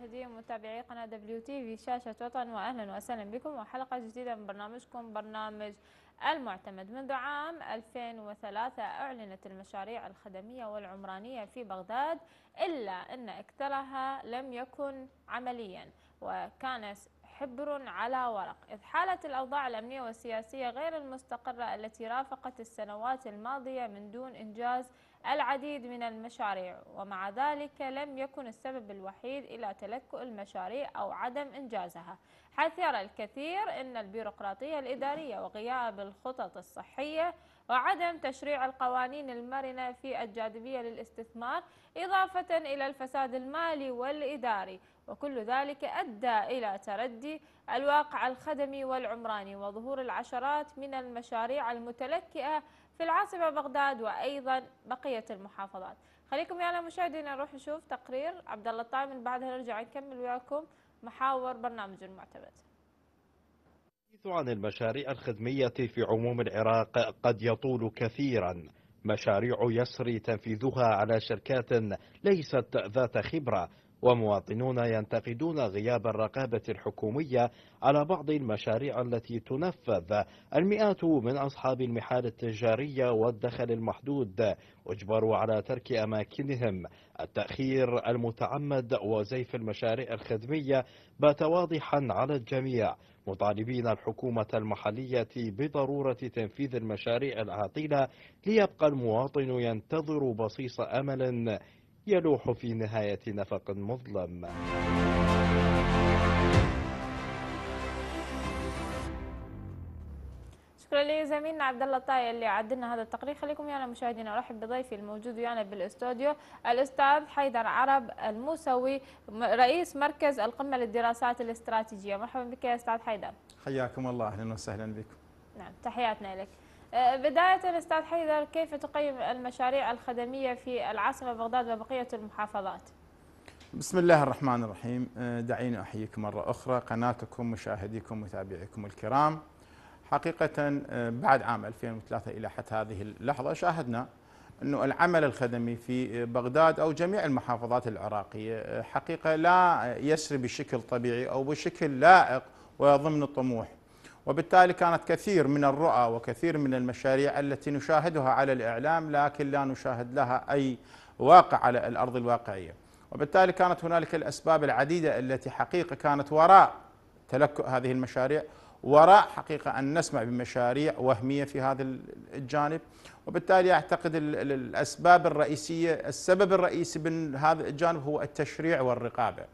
مشاهدي ومتابعي قناة دبليو تي في شاشة وطن وأهلا وسهلا بكم وحلقة جديدة من برنامجكم برنامج المعتمد منذ عام 2003 أعلنت المشاريع الخدمية والعمرانية في بغداد إلا أن أكثرها لم يكن عمليا وكان حبر على ورق إذ حاله الأوضاع الأمنية والسياسية غير المستقرة التي رافقت السنوات الماضية من دون إنجاز العديد من المشاريع ومع ذلك لم يكن السبب الوحيد إلى تلكؤ المشاريع أو عدم إنجازها حيث يرى الكثير أن البيروقراطية الإدارية وغياب الخطط الصحية وعدم تشريع القوانين المرنة في الجاذبية للاستثمار إضافة إلى الفساد المالي والإداري وكل ذلك أدى إلى تردي الواقع الخدمي والعمراني وظهور العشرات من المشاريع المتلكئة في العاصمة بغداد وأيضا بقية المحافظات خليكم يا مشاهدينا نروح نشوف تقرير عبد الله الطائم بعدها نرجع نكمل وياكم محاور برنامج المعتمد الحديث عن المشاريع الخدمية في عموم العراق قد يطول كثيرا مشاريع يسري تنفيذها على شركات ليست ذات خبرة ومواطنون ينتقدون غياب الرقابة الحكومية على بعض المشاريع التي تنفذ المئات من أصحاب المحال التجارية والدخل المحدود أجبروا على ترك أماكنهم التأخير المتعمد وزيف المشاريع الخدمية بات واضحا على الجميع مطالبين الحكومة المحلية بضرورة تنفيذ المشاريع العاطلة ليبقى المواطن ينتظر بصيص أمل يلوح في نهاية نفق مظلم شكرا لزميلنا عبد الله الطاي اللي عدلنا هذا التقرير خليكم يانا مشاهدينا ارحب بضيفي الموجود ويانا بالاستوديو الاستاذ حيدر عرب الموسوي رئيس مركز القمه للدراسات الاستراتيجيه مرحبا بك يا استاذ حيدر حياكم الله اهلا وسهلا بكم نعم تحياتنا لك آه، بداية أستاذ حيدر كيف تقيم المشاريع الخدمية في العاصمة بغداد وبقية المحافظات؟ بسم الله الرحمن الرحيم آه، دعيني أحييكم مرة أخرى قناتكم مشاهديكم متابعيكم الكرام حقيقة آه، بعد عام 2003 إلى حتى هذه اللحظة شاهدنا أنه العمل الخدمي في بغداد أو جميع المحافظات العراقية حقيقة لا يسري بشكل طبيعي أو بشكل لائق وضمن الطموح وبالتالي كانت كثير من الرؤى وكثير من المشاريع التي نشاهدها على الإعلام لكن لا نشاهد لها أي واقع على الأرض الواقعية وبالتالي كانت هنالك الأسباب العديدة التي حقيقة كانت وراء تلكؤ هذه المشاريع وراء حقيقة أن نسمع بمشاريع وهمية في هذا الجانب وبالتالي أعتقد الأسباب الرئيسية السبب الرئيسي من هذا الجانب هو التشريع والرقابة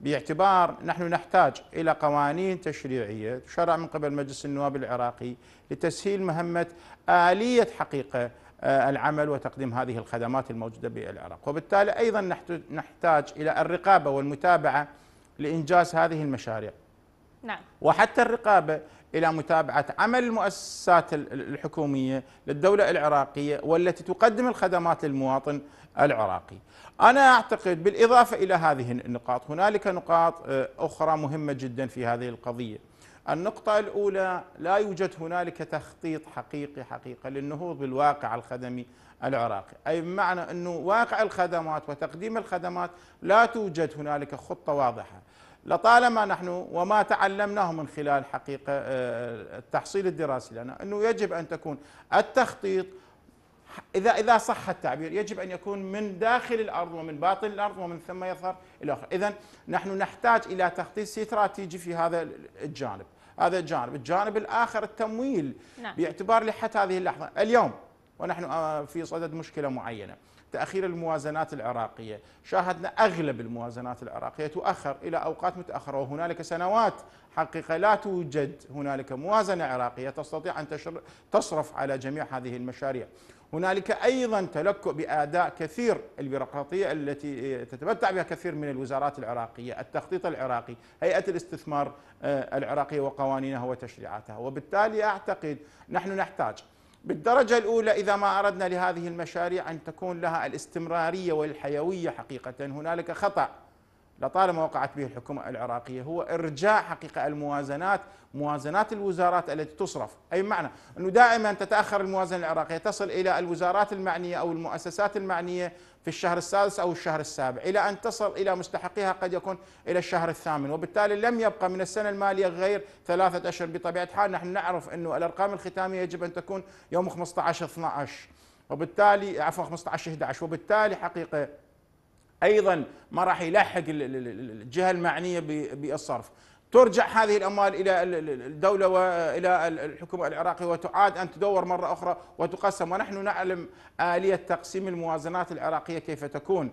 باعتبار نحن نحتاج إلى قوانين تشريعية تشرع من قبل مجلس النواب العراقي لتسهيل مهمة آلية حقيقة آه، العمل وتقديم هذه الخدمات الموجودة بالعراق وبالتالي أيضا نحتاج إلى الرقابة والمتابعة لإنجاز هذه المشاريع نعم. وحتى الرقابة إلى متابعة عمل المؤسسات الحكومية للدولة العراقية والتي تقدم الخدمات للمواطن العراقي أنا أعتقد بالإضافة إلى هذه النقاط هنالك نقاط آه، أخرى مهمة جدا في هذه القضية النقطة الأولى لا يوجد هنالك تخطيط حقيقي حقيقة للنهوض بالواقع الخدمي العراقي أي بمعنى أنه واقع الخدمات وتقديم الخدمات لا توجد هنالك خطة واضحة لطالما نحن وما تعلمناه من خلال حقيقة آه، التحصيل الدراسي لنا أنه يجب أن تكون التخطيط اذا اذا صح التعبير يجب ان يكون من داخل الارض ومن باطن الارض ومن ثم يظهر الى اخره، اذا نحن نحتاج الى تخطيط استراتيجي في هذا الجانب، هذا الجانب، الجانب الاخر التمويل نعم. باعتبار لحتى هذه اللحظه، اليوم ونحن آه، في صدد مشكله معينه، تأخير الموازنات العراقية شاهدنا أغلب الموازنات العراقية تؤخر إلى أوقات متأخرة وهنالك سنوات حقيقة لا توجد هنالك موازنة عراقية تستطيع أن تصرف على جميع هذه المشاريع هنالك ايضا تلكؤ باداء كثير البيروقراطيه التي تتمتع بها كثير من الوزارات العراقيه، التخطيط العراقي، هيئه الاستثمار آه، العراقيه وقوانينها وتشريعاتها، وبالتالي اعتقد نحن نحتاج بالدرجة الأولى إذا ما أردنا لهذه المشاريع أن تكون لها الاستمرارية والحيوية حقيقة هنالك خطأ لطالما وقعت به الحكومة العراقية هو إرجاع حقيقة الموازنات موازنات الوزارات التي تصرف أي معنى أنه دائما تتأخر الموازنة العراقية تصل إلى الوزارات المعنية أو المؤسسات المعنية في الشهر السادس أو الشهر السابع إلى أن تصل إلى مستحقيها قد يكون إلى الشهر الثامن وبالتالي لم يبقى من السنة المالية غير ثلاثة أشهر بطبيعة الحال نحن نعرف أنه الأرقام الختامية يجب أن تكون يوم 15-12 وبالتالي عفوا 15-11 وبالتالي حقيقة ايضا ما راح يلحق الجهه المعنيه بالصرف ترجع هذه الاموال الى الدوله والى الحكومه العراقيه وتعاد ان تدور مره اخرى وتقسم ونحن نعلم اليه تقسيم الموازنات العراقيه كيف تكون.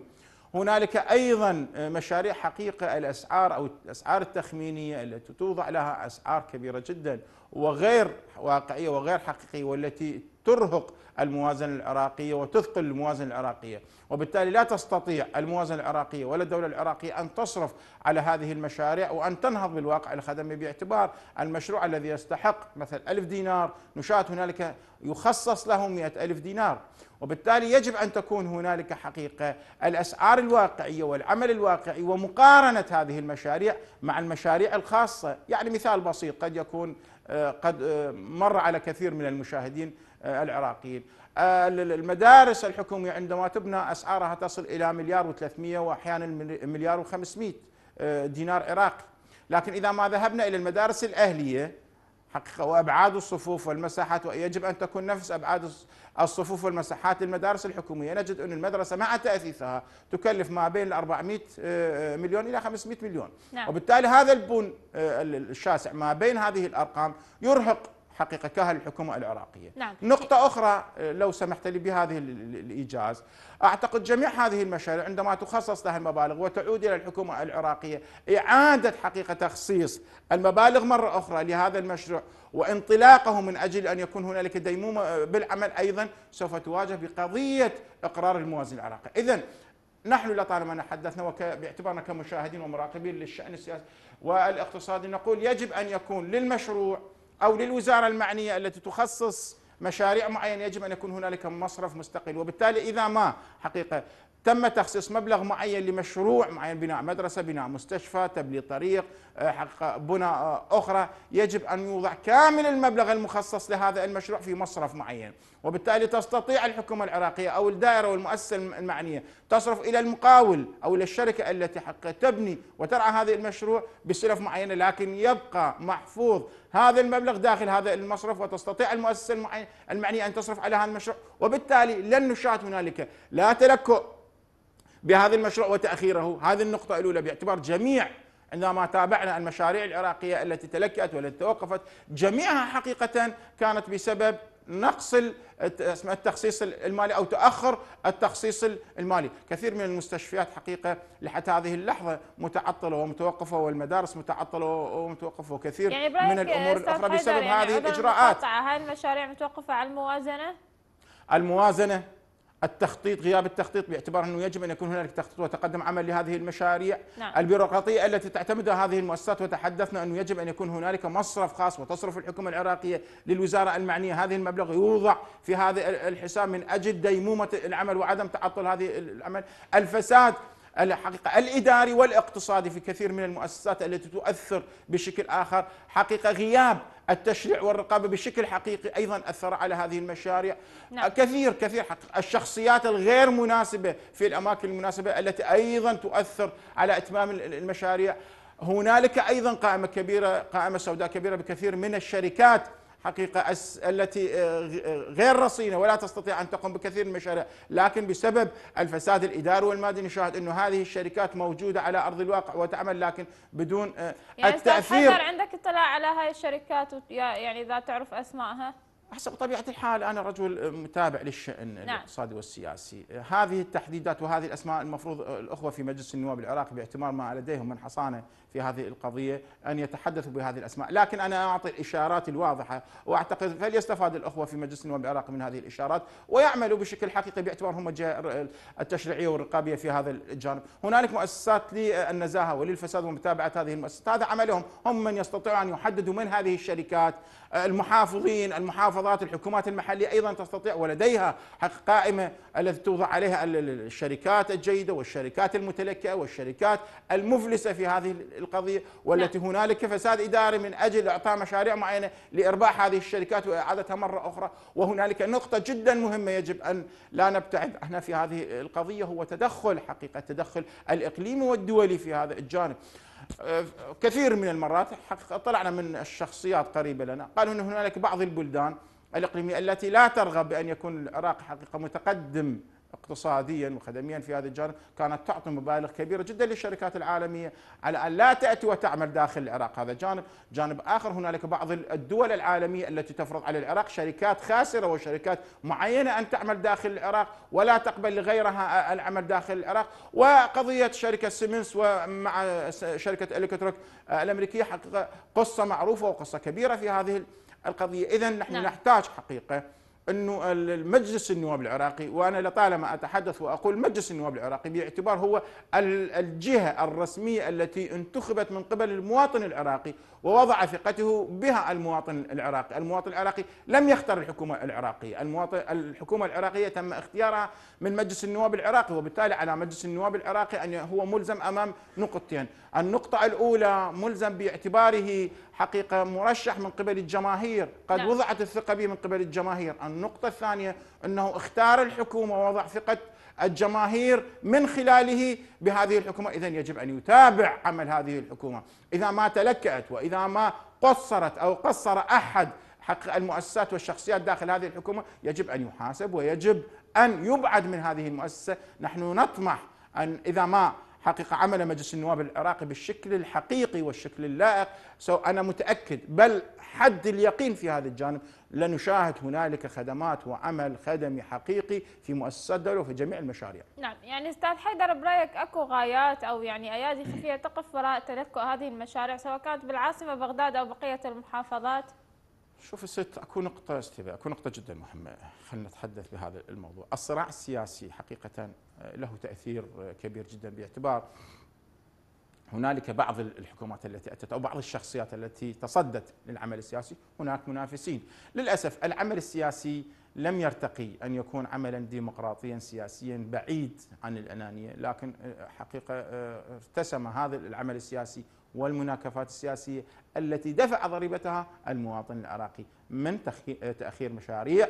هنالك ايضا مشاريع حقيقه الاسعار او الاسعار التخمينيه التي توضع لها اسعار كبيره جدا وغير واقعية وغير حقيقية والتي ترهق الموازنة العراقية وتثقل الموازنة العراقية وبالتالي لا تستطيع الموازنة العراقية ولا الدولة العراقية أن تصرف على هذه المشاريع وأن تنهض بالواقع الخدمي باعتبار المشروع الذي يستحق مثل ألف دينار نشاط هنالك يخصص له مئة ألف دينار وبالتالي يجب أن تكون هنالك حقيقة الأسعار الواقعية والعمل الواقعي ومقارنة هذه المشاريع مع المشاريع الخاصة يعني مثال بسيط قد يكون آه، قد آه، مر على كثير من المشاهدين آه، العراقيين المدارس الحكومية عندما تبنى أسعارها تصل إلى مليار و300 وأحيانا مليار و500 دينار عراقي لكن إذا ما ذهبنا إلى المدارس الأهلية حقيقة وأبعاد الصفوف والمساحات ويجب أن تكون نفس أبعاد الصفوف والمساحات للمدارس الحكومية نجد أن المدرسة مع تأثيثها تكلف ما بين 400 آه، آه، مليون إلى 500 مليون نعم. وبالتالي هذا البون آه، الشاسع ما بين هذه الأرقام يرهق حقيقة كاهل الحكومة العراقية نعم. نقطة أخرى لو سمحت لي بهذه الإيجاز أعتقد جميع هذه المشاريع عندما تخصص لها المبالغ وتعود إلى الحكومة العراقية إعادة حقيقة تخصيص المبالغ مرة أخرى لهذا المشروع وانطلاقه من أجل أن يكون هنالك ديمومة آه، بالعمل أيضا سوف تواجه بقضية إقرار الموازن العراقي إذا نحن لطالما نحدثنا وك... باعتبارنا كمشاهدين ومراقبين للشأن السياسي والاقتصادي نقول يجب أن يكون للمشروع أو للوزارة المعنية التي تخصص مشاريع معينة يجب أن يكون هنالك مصرف مستقل وبالتالي إذا ما حقيقة تم تخصيص مبلغ معين لمشروع معين بناء مدرسه، بناء مستشفى، تبني طريق، آه، حق بناء آه، اخرى، يجب ان يوضع كامل المبلغ المخصص لهذا المشروع في مصرف معين، وبالتالي تستطيع الحكومه العراقيه او الدائره والمؤسسه المعنيه تصرف الى المقاول او الى الشركه التي حق تبني وترعى هذا المشروع بسلف معينه، لكن يبقى محفوظ هذا المبلغ داخل هذا المصرف وتستطيع المؤسسه المعنيه ان تصرف على هذا المشروع، وبالتالي لن نشاهد هنالك لا تلكؤ بهذا المشروع وتاخيره، هذه النقطه الاولى باعتبار جميع عندما تابعنا المشاريع العراقيه التي تلكأت والتي توقفت جميعها حقيقه كانت بسبب نقص التخصيص المالي او تاخر التخصيص المالي، كثير من المستشفيات حقيقه لحتى هذه اللحظه متعطله ومتوقفه والمدارس متعطله ومتوقفه وكثير يعني من الامور الاخرى بسبب يعني هذه الاجراءات. هل المشاريع متوقفه على الموازنه؟ الموازنه التخطيط غياب التخطيط باعتبار انه يجب ان يكون هناك تخطيط وتقدم عمل لهذه المشاريع نعم. البيروقراطيه التي تعتمدها هذه المؤسسات وتحدثنا انه يجب ان يكون هنالك مصرف خاص وتصرف الحكومه العراقيه للوزاره المعنيه هذه المبلغ يوضع في هذا الحساب من اجل ديمومه العمل وعدم تعطل هذه العمل الفساد الحقيقة الإداري والاقتصادي في كثير من المؤسسات التي تؤثر بشكل آخر حقيقة غياب التشريع والرقابه بشكل حقيقي ايضا اثر على هذه المشاريع نعم. كثير كثير حق الشخصيات الغير مناسبه في الاماكن المناسبه التي ايضا تؤثر على اتمام المشاريع هنالك ايضا قائمه كبيره قائمه سوداء كبيره بكثير من الشركات حقيقة التي آه، آه، غير رصينة ولا تستطيع أن تقوم بكثير من المشاريع لكن بسبب الفساد الإداري والمادي نشاهد أنه هذه الشركات موجودة على أرض الواقع وتعمل لكن بدون آه، يعني التأثير عندك اطلاع على هذه الشركات يعني إذا تعرف أسمائها حسب طبيعة الحال أنا رجل متابع للشأن نعم. الاقتصادي والسياسي هذه التحديدات وهذه الأسماء المفروض الأخوة في مجلس النواب العراقي باعتبار ما لديهم من حصانة في هذه القضية أن يتحدثوا بهذه الأسماء لكن أنا أعطي الإشارات الواضحة وأعتقد فليستفاد الأخوة في مجلس النواب العراقي من هذه الإشارات ويعملوا بشكل حقيقي باعتبار هم التشريعية والرقابية في هذا الجانب هنالك مؤسسات للنزاهة وللفساد ومتابعة هذه المؤسسات هذا عملهم هم من يستطيعوا أن يحددوا من هذه الشركات المحافظين المحافظات الحكومات المحلية أيضا تستطيع ولديها حق قائمة التي توضع عليها الشركات الجيدة والشركات المتلكئة والشركات المفلسة في هذه القضية والتي نعم. هنالك فساد إداري من أجل إعطاء مشاريع معينة لإرباح هذه الشركات وإعادتها مرة أخرى وهنالك نقطة جدا مهمة يجب أن لا نبتعد احنا في هذه القضية هو تدخل حقيقة التدخل الإقليمي والدولي في هذا الجانب كثير من المرات حقيقة طلعنا من الشخصيات قريبة لنا قالوا أن هنالك بعض البلدان الإقليمية التي لا ترغب بأن يكون العراق حقيقة متقدم اقتصاديا وخدميا في هذا الجانب كانت تعطي مبالغ كبيرة جدا للشركات العالمية على أن لا تأتي وتعمل داخل العراق هذا جانب جانب آخر هنالك بعض الدول العالمية التي تفرض على العراق شركات خاسرة وشركات معينة أن تعمل داخل العراق ولا تقبل لغيرها العمل داخل العراق وقضية شركة سيمنز ومع شركة إلكتروك الأمريكية حقيقة قصة معروفة وقصة كبيرة في هذه القضية إذا نحن نعم. نحتاج حقيقة انه المجلس النواب العراقي وانا لطالما اتحدث واقول مجلس النواب العراقي باعتبار هو الجهه الرسميه التي انتخبت من قبل المواطن العراقي ووضع ثقته بها المواطن العراقي المواطن العراقي لم يختار الحكومة العراقية المواطن الحكومة العراقية تم اختيارها من مجلس النواب العراقي وبالتالي على مجلس النواب العراقي أن هو ملزم أمام نقطتين النقطة الأولى ملزم باعتباره حقيقة مرشح من قبل الجماهير قد نعم. وضعت الثقة به من قبل الجماهير النقطة الثانية أنه اختار الحكومة ووضع ثقة الجماهير من خلاله بهذه الحكومة إذا يجب أن يتابع عمل هذه الحكومة إذا ما تلكأت وإذا ما قصرت أو قصر أحد حق المؤسسات والشخصيات داخل هذه الحكومة يجب أن يحاسب ويجب أن يبعد من هذه المؤسسة نحن نطمح أن إذا ما حقيقة عمل مجلس النواب العراقي بالشكل الحقيقي والشكل اللائق سو أنا متأكد بل حد اليقين في هذا الجانب لنشاهد هنالك خدمات وعمل خدمي حقيقي في مؤسسات الدوله وفي جميع المشاريع. نعم، يعني استاذ حيدر برايك اكو غايات او يعني ايادي خفيه تقف وراء تلكؤ هذه المشاريع سواء كانت بالعاصمه بغداد او بقيه المحافظات؟ شوف ست اكو نقطة استاذ اكو نقطة جدا مهمة خلينا نتحدث بهذا الموضوع، الصراع السياسي حقيقة له تأثير كبير جدا باعتبار هنالك بعض الحكومات التي اتت او بعض الشخصيات التي تصدت للعمل السياسي، هناك منافسين، للاسف العمل السياسي لم يرتقي ان يكون عملا ديمقراطيا سياسيا بعيد عن الانانيه، لكن آه، حقيقه آه، ارتسم هذا العمل السياسي والمناكفات السياسيه التي دفع ضريبتها المواطن العراقي من آه، تاخير مشاريع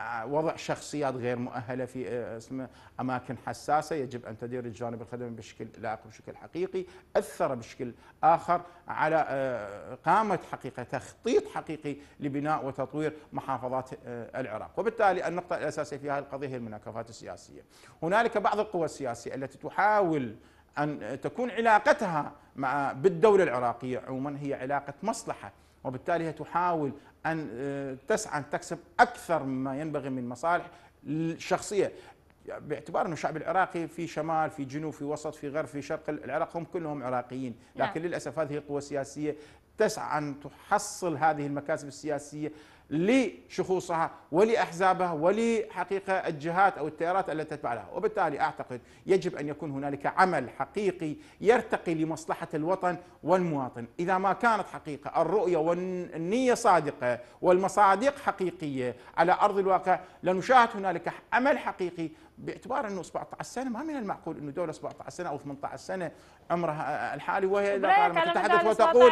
آه، وضع شخصيات غير مؤهله في آه، اسمه اماكن حساسه يجب ان تدير الجانب الخدمي بشكل لائق وبشكل حقيقي، اثر بشكل اخر على آه، قامه حقيقه تخطيط حقيقي لبناء وتطوير محافظات العراق، وبالتالي النقطه الاساسيه في هذه القضيه هي المناكفات السياسيه. هنالك بعض القوى السياسيه التي تحاول ان تكون علاقتها مع بالدوله العراقيه عموما هي علاقه مصلحه وبالتالي هي تحاول أن آه، تسعى أن تكسب أكثر مما ينبغي من مصالح الشخصية باعتبار أن الشعب العراقي في شمال في جنوب في وسط في غرب في شرق العراق هم كلهم عراقيين نعم. لكن للأسف هذه القوى السياسية تسعى أن تحصل هذه المكاسب السياسية لشخوصها ولاحزابها ولحقيقه الجهات او التيارات التي تتبع لها، وبالتالي اعتقد يجب ان يكون هنالك عمل حقيقي يرتقي لمصلحه الوطن والمواطن، اذا ما كانت حقيقه الرؤيه والنيه صادقه والمصادق حقيقيه على ارض الواقع لنشاهد هنالك عمل حقيقي باعتبار انه 17 سنه ما من المعقول انه دوله 17 سنه او 18 سنه عمرها الحالي وهي تتحدث وتقول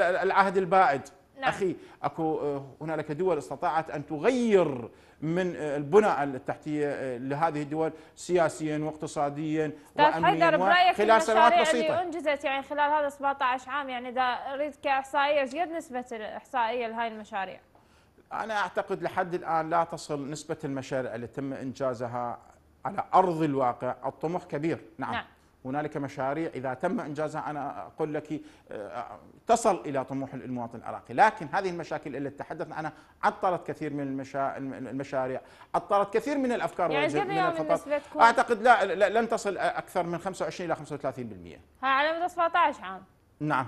العهد البائد نعم. أخي أكو آه، هنالك دول استطاعت أن تغير من آه، البنى التحتية آه، لهذه الدول سياسيا واقتصاديا طيب، وأمنيا خلال سنوات بسيطة اللي أنجزت يعني خلال هذا 17 عام يعني إذا أريد كإحصائية قد نسبة الإحصائية لهذه المشاريع؟ أنا أعتقد لحد الآن لا تصل نسبة المشاريع اللي تم إنجازها على أرض الواقع الطموح كبير نعم, نعم. هنالك مشاريع اذا تم انجازها انا اقول لك آه، تصل الى طموح المواطن العراقي، لكن هذه المشاكل اللي تحدثنا عنها عطلت كثير من المشا... المشاريع، عطلت كثير من الافكار يعني من الخطط اعتقد لا لن تصل اكثر من 25 الى 35% هاي على مدى 17 عام نعم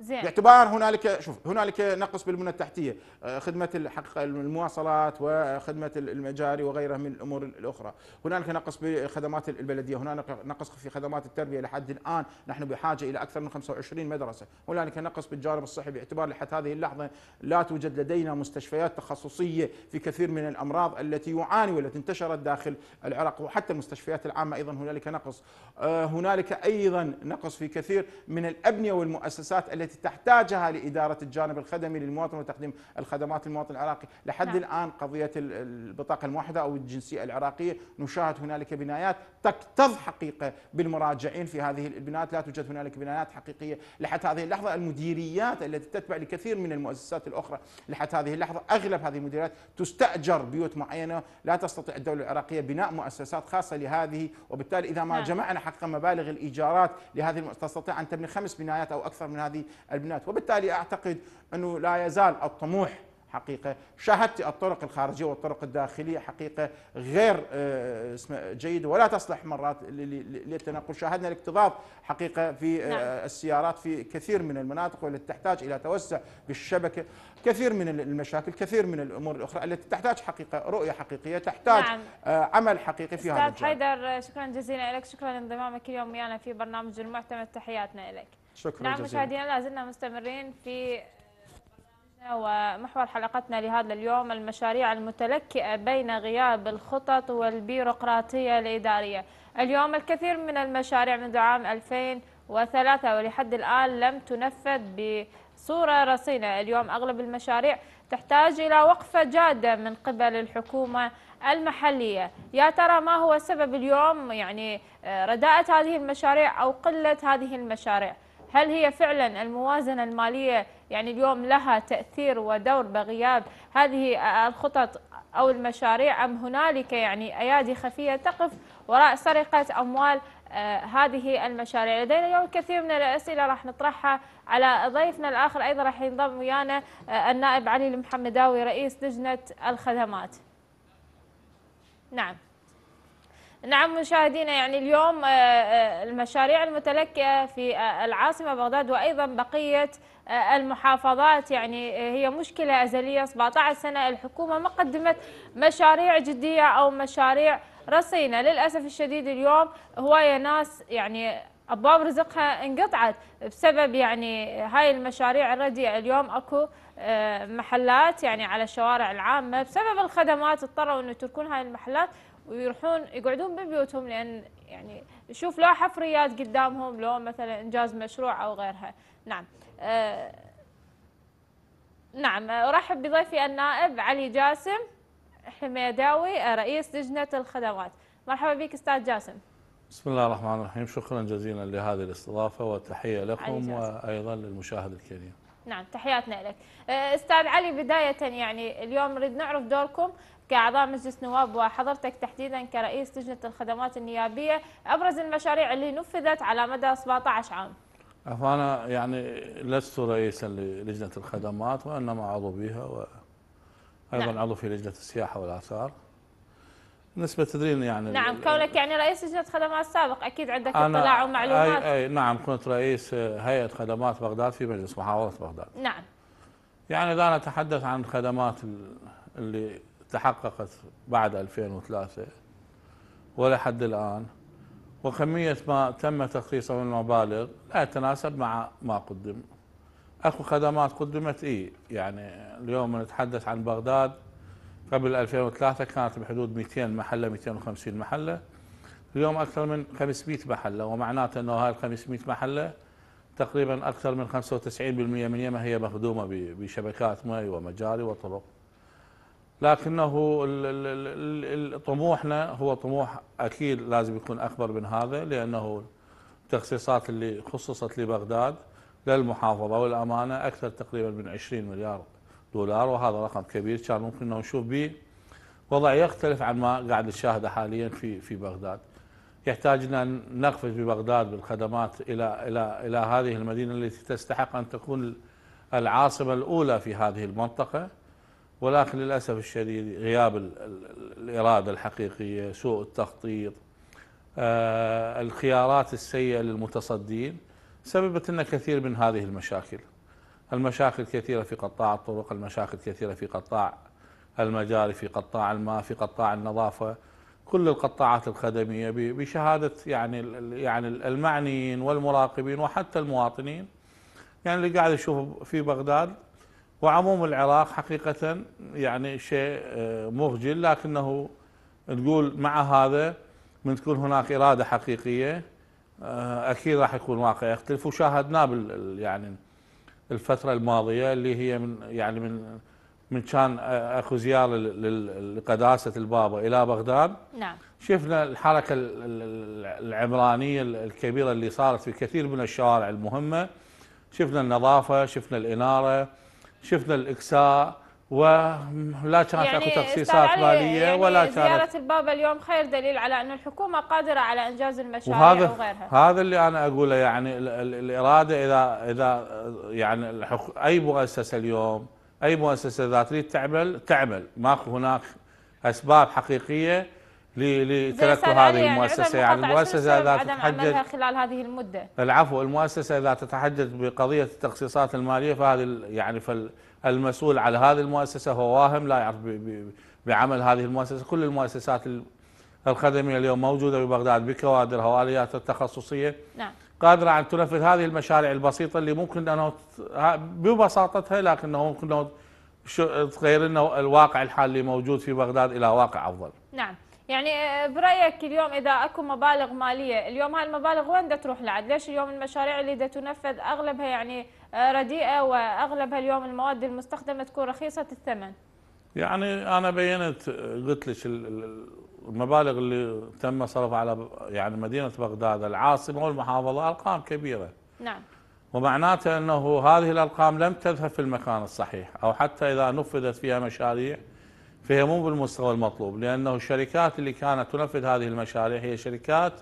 زين باعتبار هنالك شوف هنالك نقص بالبنى التحتيه آه، خدمه الحق المواصلات وخدمه المجاري وغيرها من الامور الاخرى هنالك نقص بخدمات البلديه هنالك نقص في خدمات التربيه لحد الان نحن بحاجه الى اكثر من 25 مدرسه هنالك نقص بالجانب الصحي باعتبار لحد هذه اللحظه لا توجد لدينا مستشفيات تخصصيه في كثير من الامراض التي يعاني والتي انتشرت داخل العراق وحتى المستشفيات العامه ايضا هنالك نقص آه، هنالك ايضا نقص في كثير من الابنيه والمؤسسات التي التي تحتاجها لاداره الجانب الخدمي للمواطن وتقديم الخدمات للمواطن العراقي، لحد نعم. الان قضيه البطاقه الموحده او الجنسيه العراقيه نشاهد هنالك بنايات تكتظ حقيقه بالمراجعين في هذه البنايات، لا توجد هنالك بنايات حقيقيه لحد هذه اللحظه، المديريات التي تتبع لكثير من المؤسسات الاخرى لحد هذه اللحظه اغلب هذه المديريات تستاجر بيوت معينه لا تستطيع الدوله العراقيه بناء مؤسسات خاصه لهذه وبالتالي اذا ما نعم. جمعنا حقا مبالغ الايجارات لهذه تستطيع ان تبني خمس بنايات او اكثر من هذه البنات وبالتالي أعتقد أنه لا يزال الطموح حقيقه شاهدت الطرق الخارجيه والطرق الداخليه حقيقه غير آه، جيده ولا تصلح مرات للتنقل شاهدنا الاكتظاظ حقيقه في آه، نعم. السيارات في كثير من المناطق والتي تحتاج الى توسع بالشبكه كثير من المشاكل كثير من الامور الاخرى التي تحتاج حقيقه رؤيه حقيقيه تحتاج نعم. آه، عمل حقيقي في هذا الجانب استاذ حيدر شكرا جزيلا لك شكرا لانضمامك اليوم ويانا في برنامج المعتمد تحياتنا لك شكرا نعم مشاهدينا لا زلنا مستمرين في ومحور حلقتنا لهذا اليوم المشاريع المتلكئة بين غياب الخطط والبيروقراطية الإدارية اليوم الكثير من المشاريع منذ عام 2003 ولحد الآن لم تنفذ بصورة رصينة اليوم أغلب المشاريع تحتاج إلى وقفة جادة من قبل الحكومة المحلية يا ترى ما هو سبب اليوم يعني آه، رداءة هذه المشاريع أو قلة هذه المشاريع هل هي فعلا الموازنة المالية يعني اليوم لها تأثير ودور بغياب هذه الخطط أو المشاريع أم هنالك يعني أيادي خفية تقف وراء سرقة أموال آه، هذه المشاريع لدينا اليوم كثير من الأسئلة راح نطرحها على ضيفنا الآخر أيضا راح ينضم ويانا آه، النائب علي المحمداوي رئيس لجنة الخدمات نعم نعم مشاهدينا يعني اليوم آه، آه، المشاريع المتلكئة في آه، العاصمة بغداد وأيضا بقية المحافظات يعني هي مشكلة أزلية 17 سنة الحكومة ما قدمت مشاريع جدية أو مشاريع رصينة للأسف الشديد اليوم هواية ناس يعني أبواب رزقها انقطعت بسبب يعني هاي المشاريع الرديئة اليوم أكو محلات يعني على الشوارع العامة بسبب الخدمات اضطروا أن يتركون هاي المحلات ويروحون يقعدون ببيوتهم لان يعني يشوف لو حفريات قدامهم لو مثلا انجاز مشروع او غيرها نعم آه نعم ارحب بضيفي النائب علي جاسم حميداوي رئيس لجنه الخدمات مرحبا بك استاذ جاسم بسم الله الرحمن الرحيم شكرا جزيلا لهذه الاستضافه وتحيه لكم وايضا للمشاهد الكريم نعم تحياتنا لك آه، استاذ علي بدايه يعني اليوم نريد نعرف دوركم كأعضاء مجلس نواب وحضرتك تحديدا كرئيس لجنة الخدمات النيابية أبرز المشاريع اللي نفذت على مدى 17 عام أنا يعني لست رئيسا للجنة الخدمات وإنما عضو بها وأيضا نعم. عضو في لجنة السياحة والآثار نسبة تدرين يعني نعم كونك يعني رئيس لجنة خدمات سابق أكيد عندك اطلاع ومعلومات أي, أي نعم كنت رئيس هيئة خدمات بغداد في مجلس محافظة بغداد نعم يعني إذا نتحدث عن الخدمات اللي تحققت بعد 2003 ولحد الآن وكمية ما تم تخصيصه من مبالغ لا يتناسب مع ما قدم اكو خدمات قدمت اي يعني اليوم نتحدث عن بغداد قبل 2003 كانت بحدود 200 محله 250 محله اليوم اكثر من 500 محله ومعناته انه هاي ال 500 محله تقريبا اكثر من 95% من يمها هي مخدومه بشبكات مي ومجاري وطرق لكنه طموحنا هو طموح أكيد لازم يكون أكبر من هذا لأنه التخصيصات اللي خصصت لبغداد للمحافظة والأمانة أكثر تقريبا من 20 مليار دولار وهذا رقم كبير كان ممكن أنه نشوف به وضع يختلف عن ما قاعد نشاهده حاليا في في بغداد يحتاج أن نقفز ببغداد بالخدمات إلى إلى إلى هذه المدينة التي تستحق أن تكون العاصمة الأولى في هذه المنطقة ولكن للأسف الشديد غياب الإرادة الحقيقية سوء التخطيط آه، الخيارات السيئة للمتصدين سببت لنا كثير من هذه المشاكل المشاكل كثيرة في قطاع الطرق المشاكل كثيرة في قطاع المجاري في قطاع الماء في قطاع النظافة كل القطاعات الخدمية بشهادة يعني يعني المعنيين والمراقبين وحتى المواطنين يعني اللي قاعد يشوفه في بغداد وعموم العراق حقيقة يعني شيء آه، مخجل لكنه نقول مع هذا من تكون هناك إرادة حقيقية آه، أكيد راح يكون واقع يختلف وشاهدناه بال يعني الفترة الماضية اللي هي من يعني من من كان آه، اكو زياره لقداسه البابا الى بغداد نعم شفنا الحركه العمرانيه الكبيره اللي صارت في كثير من الشوارع المهمه شفنا النظافه شفنا الاناره شفنا الاكساء ولا كانت يعني اكو تخصيصات ماليه يعني ولا كانت زياره البابا اليوم خير دليل على ان الحكومه قادره على انجاز المشاريع وهذا وغيرها هذا اللي انا اقوله يعني الاراده اذا اذا يعني اي مؤسسه اليوم اي مؤسسه اذا تريد تعمل تعمل ماكو هناك اسباب حقيقيه لترك هذه يعني المؤسسة يعني المؤسسة إذا تتحجج خلال هذه المدة العفو المؤسسة إذا تتحجج بقضية التخصيصات المالية فهذه يعني فالمسؤول على هذه المؤسسة هو واهم لا يعرف بعمل هذه المؤسسة كل المؤسسات الخدمية اليوم موجودة ببغداد بكوادرها والياتها التخصصية نعم قادرة أن تنفذ هذه المشاريع البسيطة اللي ممكن أنه ببساطتها لكنه ممكن أنه تغير لنا الواقع الحالي موجود في بغداد إلى واقع أفضل نعم يعني برايك اليوم اذا اكو مبالغ ماليه اليوم هاي المبالغ وين بدها تروح لعد ليش اليوم المشاريع اللي بدها تنفذ اغلبها يعني آه، رديئه واغلبها اليوم المواد المستخدمه تكون رخيصه الثمن يعني انا بينت قلت لك المبالغ اللي تم صرفها على يعني مدينه بغداد العاصمه والمحافظه ارقام كبيره نعم ومعناته انه هذه الارقام لم تذهب في المكان الصحيح او حتى اذا نفذت فيها مشاريع فهي مو بالمستوى المطلوب لأنه الشركات اللي كانت تنفذ هذه المشاريع هي شركات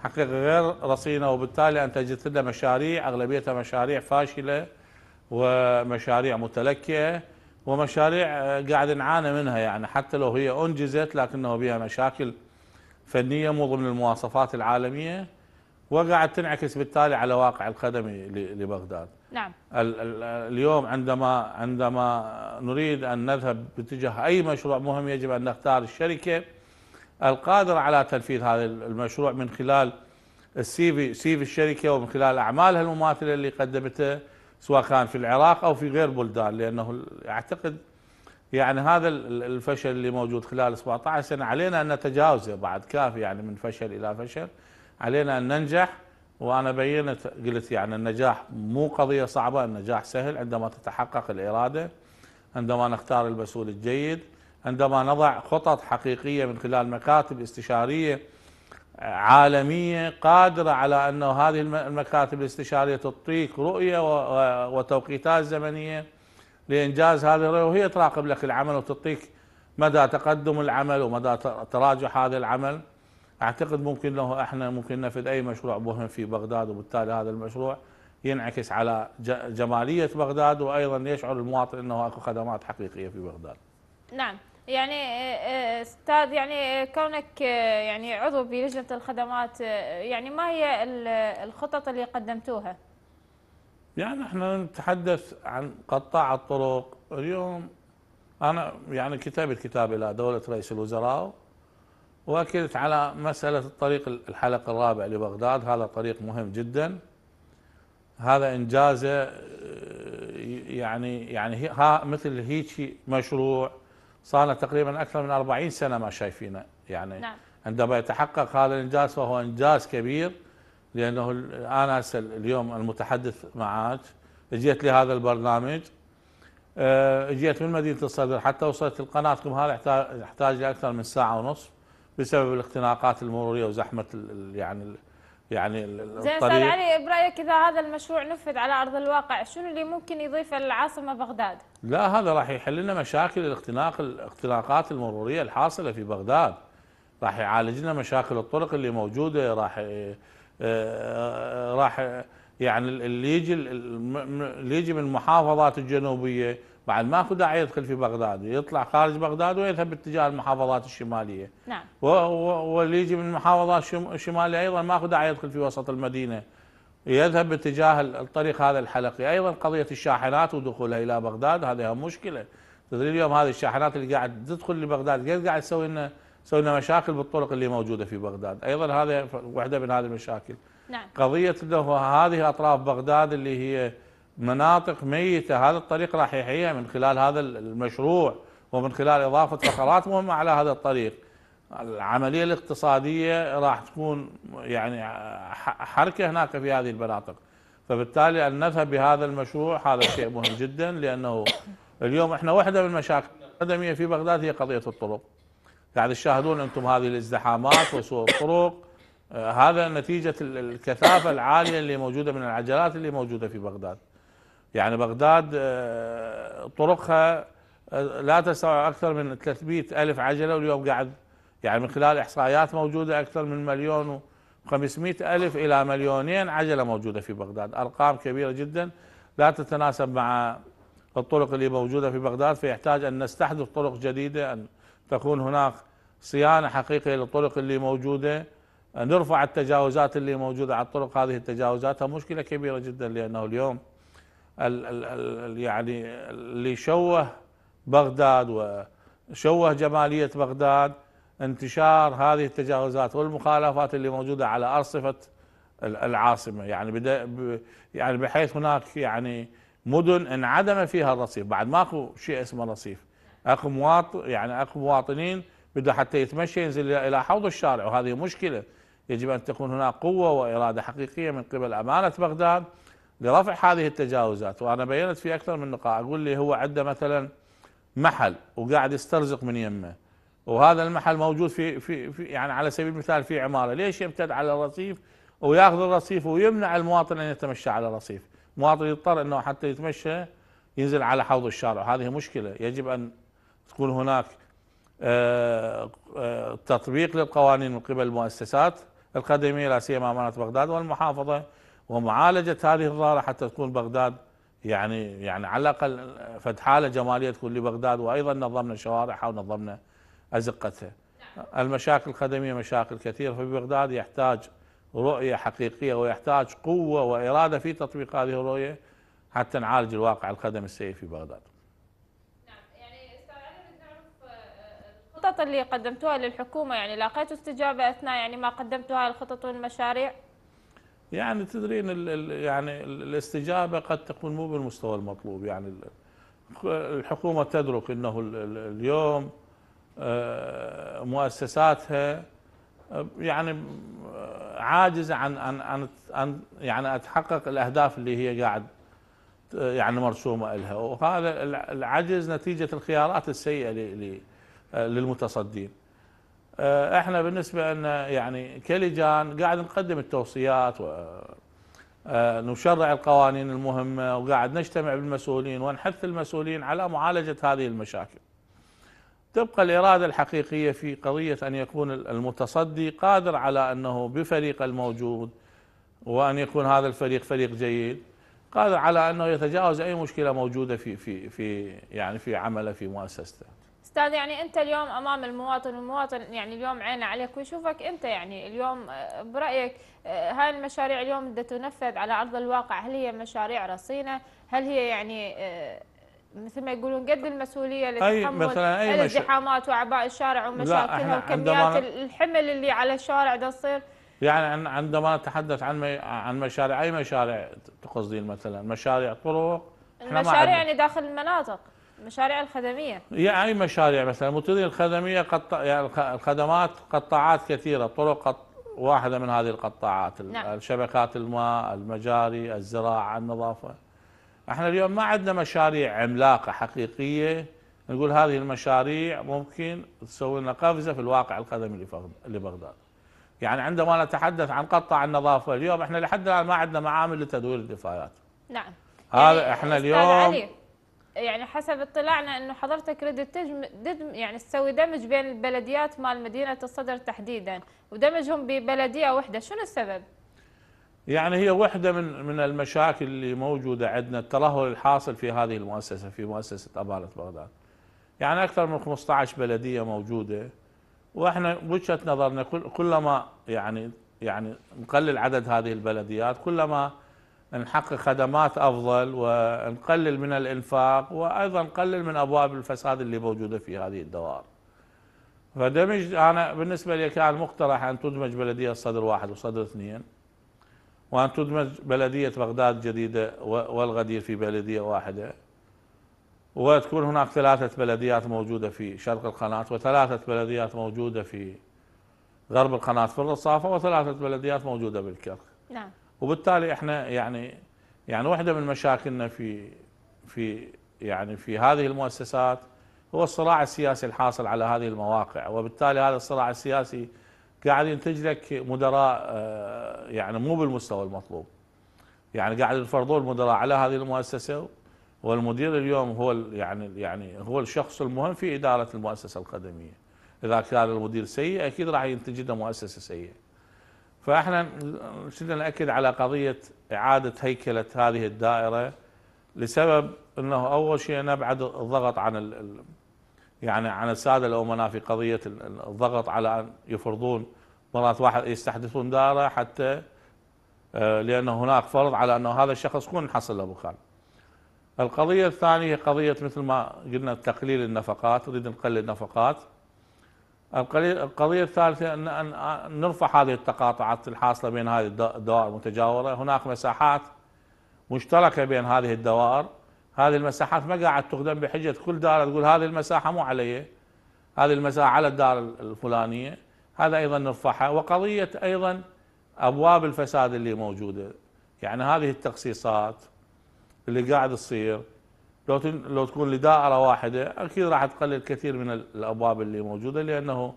حقيقة غير رصينة وبالتالي أنتجت لنا مشاريع أغلبيتها مشاريع فاشلة ومشاريع متلكئة ومشاريع آه، قاعد نعاني منها يعني حتى لو هي أنجزت لكنه بها مشاكل فنية مو ضمن المواصفات العالمية وقاعد تنعكس بالتالي على واقع الخدمي لبغداد نعم اليوم عندما عندما نريد أن نذهب باتجاه أي مشروع مهم يجب أن نختار الشركة القادرة على تنفيذ هذا المشروع من خلال السي في سي في الشركة ومن خلال أعمالها المماثلة اللي قدمتها سواء كان في العراق أو في غير بلدان لأنه أعتقد يعني هذا الفشل اللي موجود خلال 17 سنة علينا أن نتجاوزه بعد كافي يعني من فشل إلى فشل علينا أن ننجح وأنا بينت قلت يعني النجاح مو قضية صعبة النجاح سهل عندما تتحقق الإرادة عندما نختار المسؤول الجيد عندما نضع خطط حقيقية من خلال مكاتب استشارية آه، عالمية قادرة على انه هذه المكاتب الاستشارية تعطيك رؤية وتوقيتات زمنية لإنجاز هذه الرؤية وهي تراقب لك العمل وتعطيك مدى تقدم العمل ومدى تراجع هذا العمل اعتقد ممكن له احنا ممكن ننفذ اي مشروع مهم في بغداد وبالتالي هذا المشروع ينعكس على جماليه بغداد وايضا يشعر المواطن انه اكو خدمات حقيقيه في بغداد. نعم. يعني آه، آه، استاذ يعني آه، كونك يعني عضو بلجنه الخدمات يعني ما هي الخطط اللي قدمتوها؟ يعني احنا نتحدث عن قطاع الطرق اليوم انا يعني كتبت كتاب الى دوله رئيس الوزراء واكدت على مساله الطريق الحلقه الرابع لبغداد هذا طريق مهم جدا هذا انجازه آه، يعني يعني ها مثل هيك مشروع صار له تقريبا اكثر من 40 سنه ما شايفينه يعني نعم. عندما يتحقق هذا الانجاز فهو انجاز كبير لانه انا اليوم المتحدث معك اجيت لهذا البرنامج آه، اجيت من مدينه الصدر حتى وصلت لقناتكم هذا يحتاج لاكثر من ساعه ونصف بسبب الاختناقات المروريه وزحمه الـ يعني الـ يعني ال زين استاذ علي برايك اذا هذا المشروع نفذ على ارض الواقع شنو اللي ممكن يضيف العاصمه بغداد؟ لا هذا راح يحل لنا مشاكل الاختناق الاختناقات المروريه الحاصله في بغداد راح يعالج لنا مشاكل الطرق اللي موجوده راح آه، آه، راح يعني اللي يجي اللي يجي من المحافظات الجنوبيه بعد ماكو داعي يدخل في بغداد يطلع خارج بغداد ويذهب باتجاه المحافظات الشماليه نعم واللي يجي من المحافظات الشماليه ايضا ماكو داعي يدخل في وسط المدينه يذهب باتجاه الطريق هذا الحلقي ايضا قضيه الشاحنات ودخولها الى بغداد هذه مشكله تدري اليوم هذه الشاحنات اللي قاعد تدخل لبغداد قاعد تسوي لنا تسوي لنا مشاكل بالطرق اللي موجوده في بغداد ايضا هذا وحده من هذه المشاكل نعم قضيه انه هذه اطراف بغداد اللي هي مناطق ميتة هذا الطريق راح يحييها من خلال هذا المشروع ومن خلال إضافة فقرات مهمة على هذا الطريق العملية الاقتصادية راح تكون يعني حركة هناك في هذه المناطق فبالتالي أن نذهب بهذا المشروع هذا شيء مهم جدا لأنه اليوم احنا واحدة من المشاكل القدمية في بغداد هي قضية الطرق قاعد تشاهدون أنتم هذه الازدحامات وسوء الطرق آه، هذا نتيجة الكثافة العالية اللي موجودة من العجلات اللي موجودة في بغداد يعني بغداد آه، طرقها آه، لا تستوعب أكثر من 300 ألف عجلة واليوم قاعد يعني من خلال إحصائيات موجودة أكثر من مليون و500 ألف إلى مليونين عجلة موجودة في بغداد أرقام كبيرة جدا لا تتناسب مع الطرق اللي موجودة في بغداد فيحتاج أن نستحدث طرق جديدة أن تكون هناك صيانة حقيقية للطرق اللي موجودة نرفع التجاوزات اللي موجودة على الطرق هذه التجاوزات مشكلة كبيرة جدا لأنه اليوم ال ال ال يعني اللي شوه بغداد وشوه جمالية بغداد انتشار هذه التجاوزات والمخالفات اللي موجودة على أرصفة العاصمة يعني بدا يعني بحيث هناك يعني مدن انعدم فيها الرصيف بعد ماكو شيء اسمه رصيف اكو مواطن يعني اكو مواطنين بده حتى يتمشى ينزل الى حوض الشارع وهذه مشكله يجب ان تكون هناك قوه واراده حقيقيه من قبل امانه بغداد لرفع هذه التجاوزات وانا بينت في اكثر من نقاط اقول لي هو عنده مثلا محل وقاعد يسترزق من يمه وهذا المحل موجود في في, في يعني على سبيل المثال في عماره ليش يمتد على الرصيف وياخذ الرصيف ويمنع المواطن ان يتمشى على الرصيف المواطن يضطر انه حتى يتمشى ينزل على حوض الشارع هذه مشكله يجب ان تكون هناك آه، آه، تطبيق للقوانين من قبل المؤسسات القدميه لا سيما امانه بغداد والمحافظه ومعالجه هذه الضاره حتى تكون بغداد يعني يعني على الاقل فتحاله جماليه تكون لبغداد وايضا نظمنا شوارعها ونظمنا ازقتها. المشاكل الخدميه مشاكل كثيره في بغداد يحتاج رؤيه حقيقيه ويحتاج قوه واراده في تطبيق هذه الرؤيه حتى نعالج الواقع الخدمي السيء في بغداد. نعم، يعني آه، آه، الخطط اللي قدمتوها للحكومه يعني لاقيتوا استجابه اثناء يعني ما قدمتوا هاي الخطط والمشاريع؟ يعني تدرين الـ يعني الاستجابه قد تكون مو بالمستوى المطلوب يعني الحكومه تدرك انه اليوم آه، مؤسساتها آه، يعني آه، عاجزه عن عن عن, يعني تحقق الاهداف اللي هي قاعد يعني مرسومه لها وهذا العجز نتيجه الخيارات السيئه للمتصدين آه، احنا بالنسبه لنا يعني كلجان قاعد نقدم التوصيات ونشرع آه، آه، القوانين المهمه وقاعد نجتمع بالمسؤولين ونحث المسؤولين على معالجه هذه المشاكل. تبقى الاراده الحقيقيه في قضيه ان يكون المتصدي قادر على انه بفريق الموجود وان يكون هذا الفريق فريق جيد قادر على انه يتجاوز اي مشكله موجوده في في في يعني في عمله في مؤسسته. استاذ يعني انت اليوم امام المواطن والمواطن يعني اليوم عينه عليك ويشوفك انت يعني اليوم آه، برايك آه، هاي المشاريع اليوم بدها تنفذ على ارض الواقع هل هي مشاريع رصينه هل هي يعني آه، مثل ما يقولون قد المسؤوليه لتحمل الازدحامات واعباء الشارع ومشاكلها وكميات الحمل اللي على الشارع ده تصير يعني عندما نتحدث عن عن مشاريع اي مشاريع تقصدين مثلا مشاريع طرق المشاريع يعني داخل المناطق مشاريع الخدمية يعني مشاريع مثلا المتدين الخدمية قط... يعني الخدمات قطاعات كثيرة طرق قط... واحدة من هذه القطاعات نعم. الشبكات الماء المجاري الزراعة النظافة احنا اليوم ما عندنا مشاريع عملاقة حقيقية نقول هذه المشاريع ممكن تسوي لنا قفزة في الواقع القدمي لبغداد يعني عندما نتحدث عن قطاع النظافة اليوم احنا لحد الآن ما عندنا معامل لتدوير الدفايات نعم هذا يعني احنا اليوم علي. يعني حسب اطلاعنا انه حضرتك ردت يعني تسوي دمج بين البلديات مال مدينه الصدر تحديدا ودمجهم ببلديه واحده شنو السبب يعني هي واحده من من المشاكل اللي موجوده عندنا الترهل الحاصل في هذه المؤسسه في مؤسسه اباله بغداد يعني اكثر من 15 بلديه موجوده واحنا وجهه نظرنا كلما يعني يعني نقلل عدد هذه البلديات كلما نحقق خدمات افضل ونقلل من الانفاق وايضا نقلل من ابواب الفساد اللي موجوده في هذه الدوائر. فدمج انا بالنسبه لي كان المقترح ان تدمج بلديه صدر واحد وصدر اثنين وان تدمج بلديه بغداد الجديده والغدير في بلديه واحده وتكون هناك ثلاثه بلديات موجوده في شرق القناه وثلاثه بلديات موجوده في غرب القناه في الرصافه وثلاثه بلديات موجوده بالكرك. نعم. وبالتالي احنا يعني يعني واحده من مشاكلنا في في يعني في هذه المؤسسات هو الصراع السياسي الحاصل على هذه المواقع وبالتالي هذا الصراع السياسي قاعد ينتج لك مدراء آه، يعني مو بالمستوى المطلوب يعني قاعد يفرضون المدراء على هذه المؤسسه والمدير اليوم هو يعني يعني هو الشخص المهم في اداره المؤسسه القدميه اذا كان المدير سيء اكيد راح ينتج لنا مؤسسه سيئه فاحنا شدنا ناكد على قضيه اعاده هيكله هذه الدائره لسبب انه اول شيء نبعد الضغط عن يعني عن الساده الامناء في قضيه الضغط على ان يفرضون مرات واحد يستحدثون دائره حتى آه، لان هناك فرض على انه هذا الشخص يكون حصل له بخال. القضيه الثانيه قضيه مثل ما قلنا تقليل النفقات نريد نقلل النفقات القضية الثالثة أن نرفع هذه التقاطعات الحاصلة بين هذه الدوائر المتجاورة هناك مساحات مشتركة بين هذه الدوائر هذه المساحات ما قاعد تخدم بحجة كل دائرة تقول هذه المساحة مو علي هذه المساحة على الدار الفلانية هذا أيضا نرفعها وقضية أيضا أبواب الفساد اللي موجودة يعني هذه التخصيصات اللي قاعد تصير لو لو تكون لدائره واحده اكيد راح تقلل كثير من الابواب اللي موجوده لانه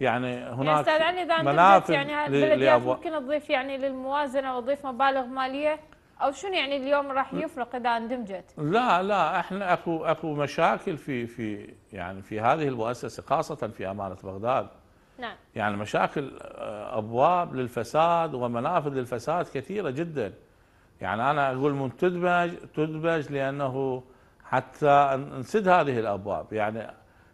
يعني, يعني هناك استاذ علي اذا منافذ يعني البلديات ممكن تضيف يعني للموازنه وتضيف مبالغ ماليه او شنو يعني اليوم راح يفرق اذا اندمجت؟ لا لا احنا اكو اكو مشاكل في في يعني في هذه المؤسسه خاصه في امانه بغداد نعم يعني مشاكل آه، ابواب للفساد ومنافذ للفساد كثيره جدا يعني انا اقول من تدمج تدمج لانه حتى نسد هذه الابواب يعني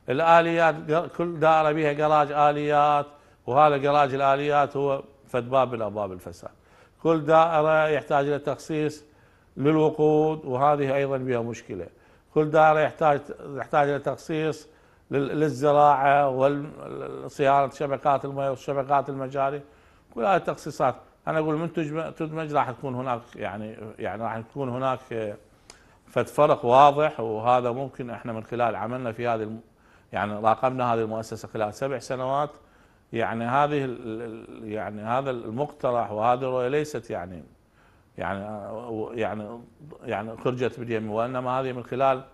الاليات كل دائره بها جراج اليات وهذا جراج الاليات هو فد باب من ابواب الفساد كل دائره يحتاج الى تخصيص للوقود وهذه ايضا بها مشكله كل دائره يحتاج يحتاج الى تخصيص للزراعه وصيانه شبكات الماء والشبكات المجاري كل هذه التخصيصات انا اقول من تدمج راح تكون هناك يعني يعني راح تكون هناك فالفرق واضح وهذا ممكن احنا من خلال عملنا في هذه الم... يعني راقبنا هذه المؤسسه خلال سبع سنوات يعني هذه ال... يعني هذا المقترح وهذه الرؤيه ليست يعني يعني يعني يعني خرجت باليم وانما هذه من خلال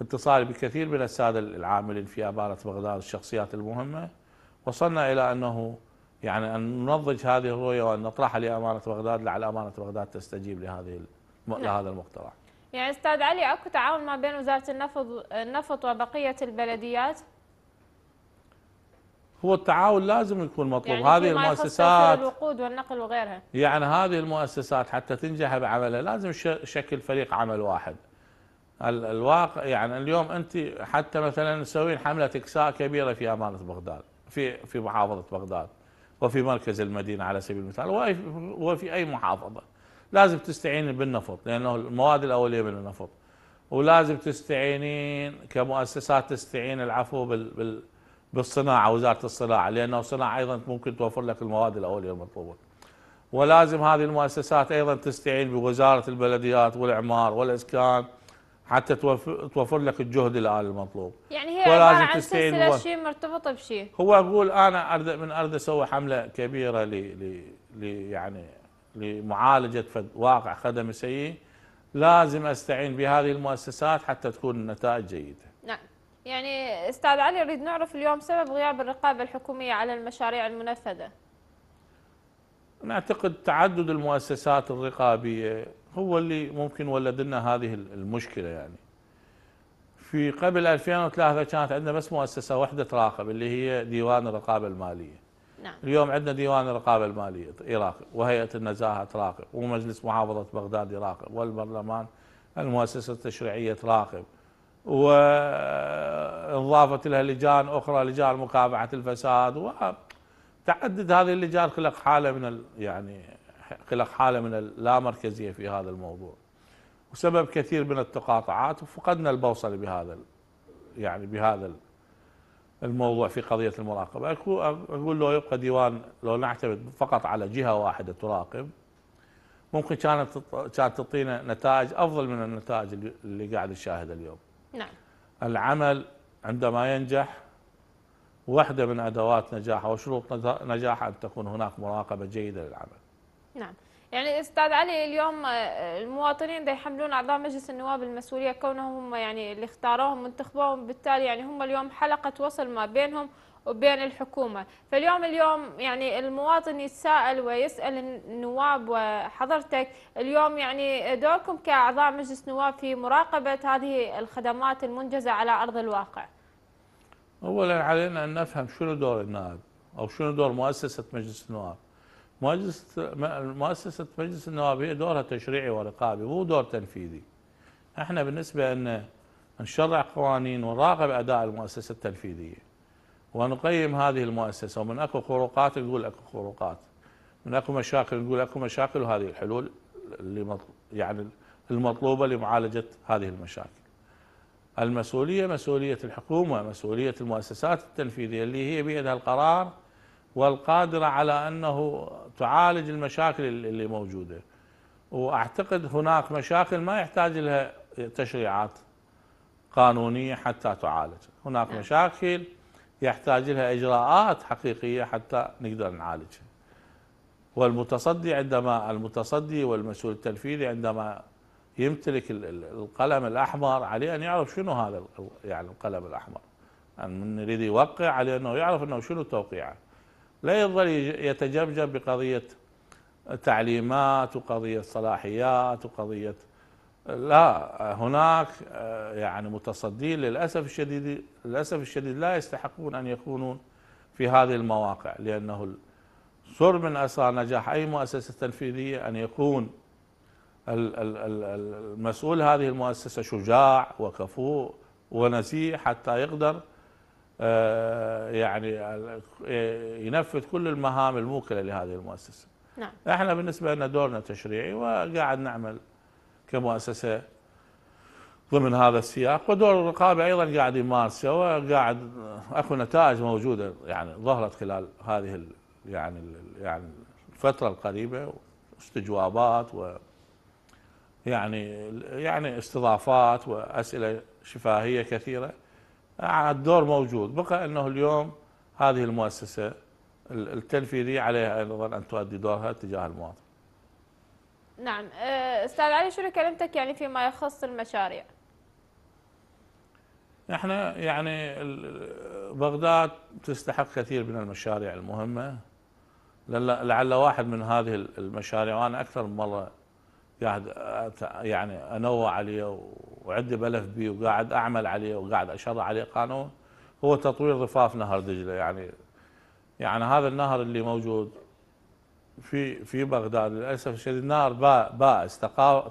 اتصالي بكثير من الساده العاملين في اباره بغداد الشخصيات المهمه وصلنا الى انه يعني ان ننضج هذه الرؤيه وان نطرحها لاماره بغداد لعل امانه بغداد تستجيب لهذه الم... نعم. لهذا المقترح. يعني استاذ علي اكو تعاون ما بين وزاره النفط النفط وبقيه البلديات هو التعاون لازم يكون مطلوب يعني هذه المؤسسات الوقود والنقل وغيرها يعني هذه المؤسسات حتى تنجح بعملها لازم شكل فريق عمل واحد الواقع يعني اليوم انت حتى مثلا تسوين حمله اكساء كبيره في امانه بغداد في في محافظه بغداد وفي مركز المدينه على سبيل المثال وفي اي محافظه لازم تستعيني بالنفط لانه المواد الاوليه بالنفط ولازم تستعينين كمؤسسات تستعين العفو بال بال بالصناعه وزاره الصناعه لانه الصناعه ايضا ممكن توفر لك المواد الاوليه المطلوبه. ولازم هذه المؤسسات ايضا تستعين بوزاره البلديات والاعمار والاسكان حتى توفر, توفر لك الجهد الالي المطلوب. يعني هي عباره عن سلسله و... شيء مرتبطه بشيء. هو اقول انا ارد من ارد اسوي حمله كبيره ل ل يعني لمعالجة واقع خدمي سيء لازم أستعين بهذه المؤسسات حتى تكون النتائج جيدة نعم يعني أستاذ علي نريد نعرف اليوم سبب غياب الرقابة الحكومية على المشاريع المنفذة نعتقد تعدد المؤسسات الرقابية هو اللي ممكن ولد لنا هذه المشكلة يعني في قبل 2003 كانت عندنا بس مؤسسة واحدة تراقب اللي هي ديوان الرقابة المالية نعم. اليوم عندنا ديوان الرقابة المالية يراقب وهيئة النزاهة تراقب ومجلس محافظة بغداد يراقب والبرلمان المؤسسة التشريعية تراقب وإضافة لها لجان أخرى لجان مكافحة الفساد وتعدد هذه اللجان خلق حالة من ال... يعني خلق حالة من اللامركزية في هذا الموضوع وسبب كثير من التقاطعات وفقدنا البوصلة بهذا ال... يعني بهذا ال... الموضوع في قضية المراقبة أقول له يبقى ديوان لو نعتمد فقط على جهة واحدة تراقب ممكن كانت كانت تعطينا نتائج أفضل من النتائج اللي قاعد نشاهدها اليوم نعم العمل عندما ينجح واحدة من أدوات نجاحه وشروط نجاحه أن تكون هناك مراقبة جيدة للعمل نعم يعني استاذ علي اليوم آه، المواطنين دا يحملون اعضاء مجلس النواب المسؤوليه كونهم هم يعني اللي اختاروهم وانتخبوهم بالتالي يعني هم اليوم حلقه وصل ما بينهم وبين الحكومه، فاليوم اليوم يعني المواطن يتساءل ويسال النواب وحضرتك اليوم يعني دوركم كاعضاء مجلس نواب في مراقبه هذه الخدمات المنجزه على ارض الواقع. اولا علينا ان نفهم شنو دور النائب او شنو دور مؤسسه مجلس النواب. مؤسسه مؤسسه مجلس النواب هي دورها تشريعي ورقابي مو دور تنفيذي. احنا بالنسبه ان نشرع قوانين ونراقب اداء المؤسسه التنفيذيه. ونقيم هذه المؤسسه ومن اكو خروقات نقول اكو خروقات. من اكو مشاكل نقول اكو مشاكل وهذه الحلول اللي يعني المطلوبه لمعالجه هذه المشاكل. المسؤوليه مسؤوليه الحكومه، مسؤوليه المؤسسات التنفيذيه اللي هي بيدها القرار والقادرة على أنه تعالج المشاكل اللي موجودة وأعتقد هناك مشاكل ما يحتاج لها تشريعات قانونية حتى تعالج هناك نعم. مشاكل يحتاج لها إجراءات حقيقية حتى نقدر نعالجها والمتصدي عندما المتصدي والمسؤول التنفيذي عندما يمتلك القلم الأحمر عليه أن يعرف شنو هذا يعني القلم الأحمر يعني من يريد يوقع عليه أنه يعرف أنه شنو توقيعه لا يظل يتجبجب بقضية تعليمات وقضية صلاحيات وقضية لا هناك يعني متصدين للأسف الشديد للأسف الشديد لا يستحقون أن يكونوا في هذه المواقع لأنه سر من أسرار نجاح أي مؤسسة تنفيذية أن يكون المسؤول هذه المؤسسة شجاع وكفوء ونزيه حتى يقدر آه، يعني آه، ينفذ كل المهام الموكله لهذه المؤسسه. نعم. احنا بالنسبه لنا دورنا تشريعي وقاعد نعمل كمؤسسه ضمن هذا السياق ودور الرقابه ايضا قاعد يمارسه وقاعد اكو نتائج موجوده يعني ظهرت خلال هذه ال يعني ال يعني الفتره القريبه استجوابات و يعني يعني استضافات واسئله شفاهيه كثيره الدور موجود بقى أنه اليوم هذه المؤسسة التنفيذية عليها أيضا أن تؤدي دورها تجاه المواطن نعم آه، أستاذ علي شنو كلمتك يعني فيما يخص المشاريع احنا يعني بغداد تستحق كثير من المشاريع المهمه لعل واحد من هذه المشاريع وانا اكثر من مره قاعد يعني انوع عليه وعندي ملف بي وقاعد اعمل عليه وقاعد اشرع عليه قانون هو تطوير ضفاف نهر دجله يعني يعني هذا النهر اللي موجود في في بغداد للاسف الشديد نهر بائس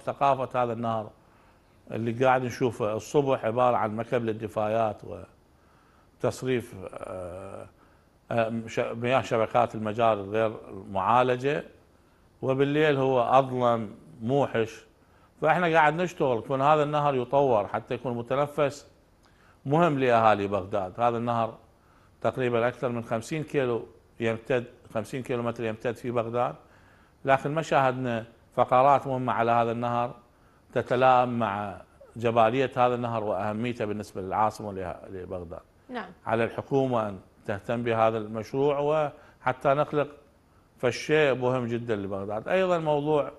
ثقافه هذا النهر اللي قاعد نشوفه الصبح عباره عن مكب للدفايات وتصريف آه، آه، مياه شبكات المجاري غير معالجه وبالليل هو اظلم موحش فاحنا قاعد نشتغل كون هذا النهر يطور حتى يكون متنفس مهم لاهالي بغداد هذا النهر تقريبا اكثر من 50 كيلو يمتد 50 كيلو متر يمتد في بغداد لكن ما شاهدنا فقرات مهمه على هذا النهر تتلائم مع جباليه هذا النهر واهميته بالنسبه للعاصمه لبغداد نعم على الحكومه ان تهتم بهذا المشروع وحتى نخلق فالشيء مهم جدا لبغداد ايضا موضوع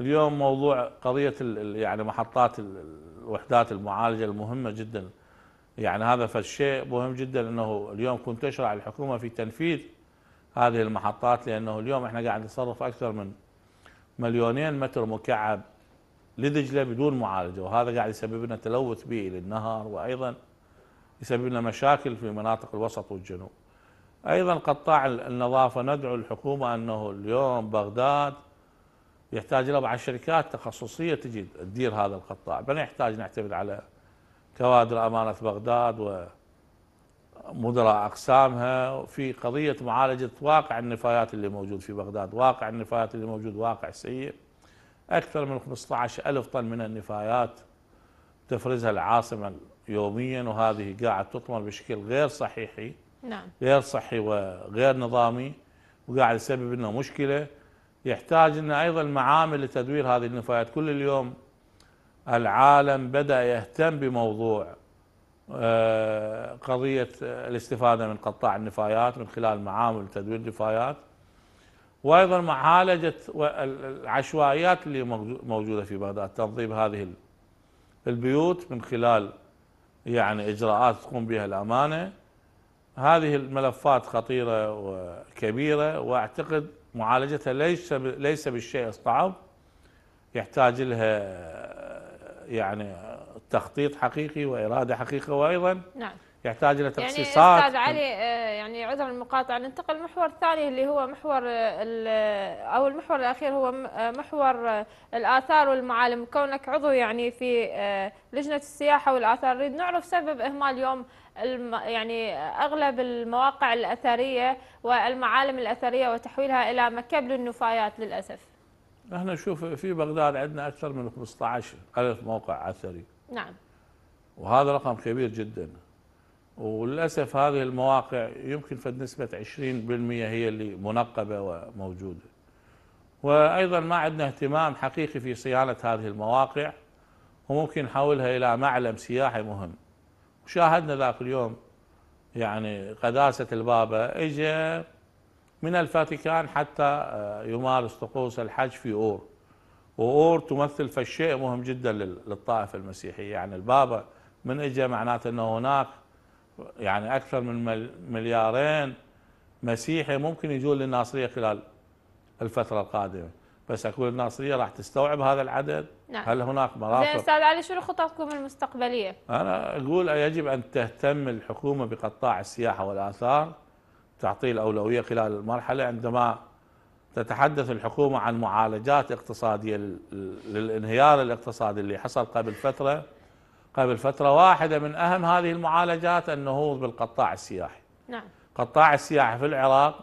اليوم موضوع قضية يعني محطات الوحدات المعالجة المهمة جدا يعني هذا فالشيء مهم جدا أنه اليوم كنت تشرع الحكومة في تنفيذ هذه المحطات لأنه اليوم احنا قاعد نصرف أكثر من مليونين متر مكعب لدجلة بدون معالجة وهذا قاعد يسبب لنا تلوث بيئي للنهر وأيضا يسبب لنا مشاكل في مناطق الوسط والجنوب أيضا قطاع النظافة ندعو الحكومة أنه اليوم بغداد يحتاج الى بعض الشركات تخصصيه تجي تدير هذا القطاع بل يحتاج نعتمد على كوادر امانه بغداد ومدراء اقسامها في قضيه معالجه واقع النفايات اللي موجود في بغداد، واقع النفايات اللي موجود واقع سيء اكثر من 15 الف طن من النفايات تفرزها العاصمه يوميا وهذه قاعد تطمر بشكل غير صحيحي نعم غير صحي وغير نظامي وقاعد يسبب لنا مشكله يحتاج أن أيضا معامل لتدوير هذه النفايات كل اليوم العالم بدأ يهتم بموضوع آه، قضية آه، الاستفادة من قطاع النفايات من خلال معامل تدوير النفايات وأيضا معالجة العشوائيات اللي موجودة في بغداد تنظيم هذه البيوت من خلال يعني إجراءات تقوم بها الأمانة هذه الملفات خطيرة وكبيرة وأعتقد معالجتها ليس ليس بالشيء الصعب يحتاج لها يعني تخطيط حقيقي واراده حقيقيه وايضا نعم يحتاج الى يعني تخصيصات يعني استاذ علي آه، يعني عذرا المقاطعه ننتقل للمحور الثاني اللي هو محور او المحور الاخير هو آه، محور آه، الاثار والمعالم كونك عضو يعني في لجنه السياحه والاثار نريد نعرف سبب اهمال يوم يعني اغلب المواقع الاثريه والمعالم الاثريه وتحويلها الى مكب للنفايات للاسف احنا شوف في بغداد عندنا اكثر من 15 ألف موقع اثري نعم وهذا رقم كبير جدا وللأسف هذه المواقع يمكن في نسبة 20% هي اللي منقبة وموجودة وأيضا ما عندنا اهتمام حقيقي في صيانة هذه المواقع وممكن نحولها إلى معلم سياحي مهم وشاهدنا ذاك اليوم يعني قداسة البابا اجى من الفاتيكان حتى آه، يمارس طقوس الحج في أور وأور تمثل فشيء مهم جدا للطائفة المسيحية يعني البابا من اجى معناته أنه هناك يعني أكثر من مليارين مسيحي ممكن يجون للناصرية خلال الفترة القادمة بس أقول الناصرية راح تستوعب هذا العدد نعم. هل هناك مرافق أستاذ علي شنو خططكم المستقبلية أنا أقول يجب أن تهتم الحكومة بقطاع السياحة والآثار تعطيه الأولوية خلال المرحلة عندما تتحدث الحكومة عن معالجات اقتصادية للانهيار الاقتصادي اللي حصل قبل فترة قبل فترة واحدة من أهم هذه المعالجات النهوض بالقطاع السياحي نعم قطاع السياحي في العراق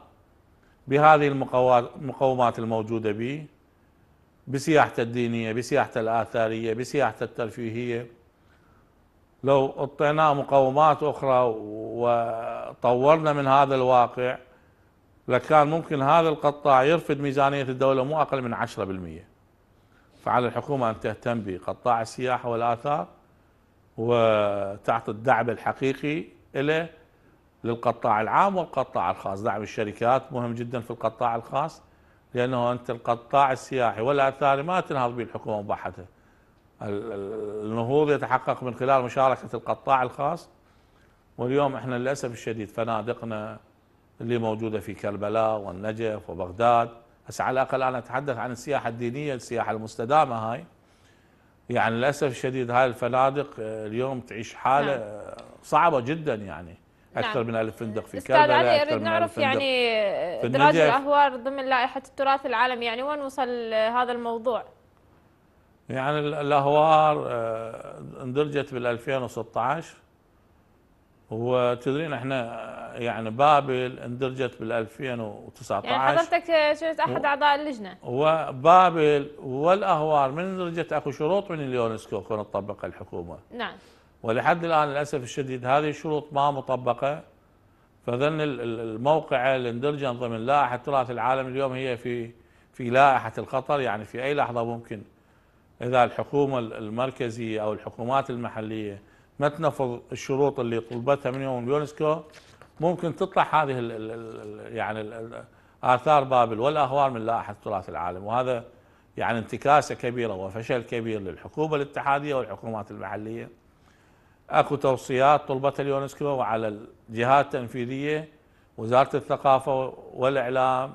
بهذه المقومات الموجودة به بسياحته الدينية بسياحته الآثارية بسياحته الترفيهية لو اعطيناه مقومات أخرى وطورنا من هذا الواقع لكان ممكن هذا القطاع يرفد ميزانية الدولة مو أقل من 10% فعلى الحكومة أن تهتم بقطاع السياحة والآثار وتعطي الدعم الحقيقي له للقطاع العام والقطاع الخاص دعم الشركات مهم جدا في القطاع الخاص لأنه أنت القطاع السياحي والأثاري ما تنهض به الحكومة مباحته النهوض يتحقق من خلال مشاركة القطاع الخاص واليوم احنا للأسف الشديد فنادقنا اللي موجودة في كربلاء والنجف وبغداد هسه على الأقل أنا أتحدث عن السياحة الدينية السياحة المستدامة هاي يعني للاسف الشديد هاي الفنادق آه، اليوم تعيش حاله نعم. آه، صعبه جدا يعني نعم. اكثر نعم. من الف فندق في كربلاء استاذ علي اريد نعرف يعني آه، ادراج الاهوار ضمن لائحه التراث العالمي يعني وين وصل هذا الموضوع؟ يعني الاهوار اندرجت بال 2016 وتدرين احنا يعني بابل اندرجت بال 2019 يعني حضرتك صرت احد اعضاء اللجنه وبابل والاهوار من اندرجت اكو شروط من اليونسكو كون تطبقها الحكومه نعم ولحد الان للاسف الشديد هذه الشروط ما مطبقه فظن الموقع اللي اندرج ضمن لائحه تراث العالم اليوم هي في في لائحه الخطر يعني في اي لحظه ممكن اذا الحكومه المركزيه او الحكومات المحليه ما تنفذ الشروط اللي طلبتها من يوم اليونسكو ممكن تطلع هذه الـ الـ يعني الـ آثار بابل والاهوار من لائحة تراث العالم وهذا يعني انتكاسة كبيرة وفشل كبير للحكومة الاتحادية والحكومات المحلية اكو توصيات طلبتها اليونسكو وعلى الجهات التنفيذية وزارة الثقافة والإعلام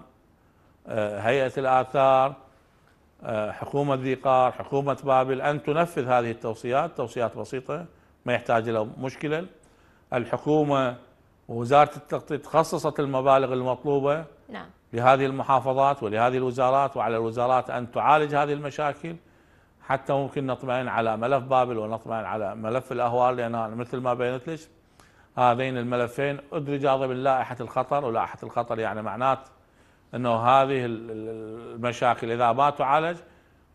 آه، هيئة الآثار آه، حكومة ذي قار حكومة بابل أن تنفذ هذه التوصيات توصيات بسيطة ما يحتاج الى مشكله الحكومه ووزاره التخطيط خصصت المبالغ المطلوبه نعم. لهذه المحافظات ولهذه الوزارات وعلى الوزارات ان تعالج هذه المشاكل حتى ممكن نطمئن على ملف بابل ونطمئن على ملف الاهوار لان مثل ما بينت لك هذين الملفين ادرجا ضمن لائحه الخطر ولائحه الخطر يعني معناته انه هذه المشاكل اذا ما تعالج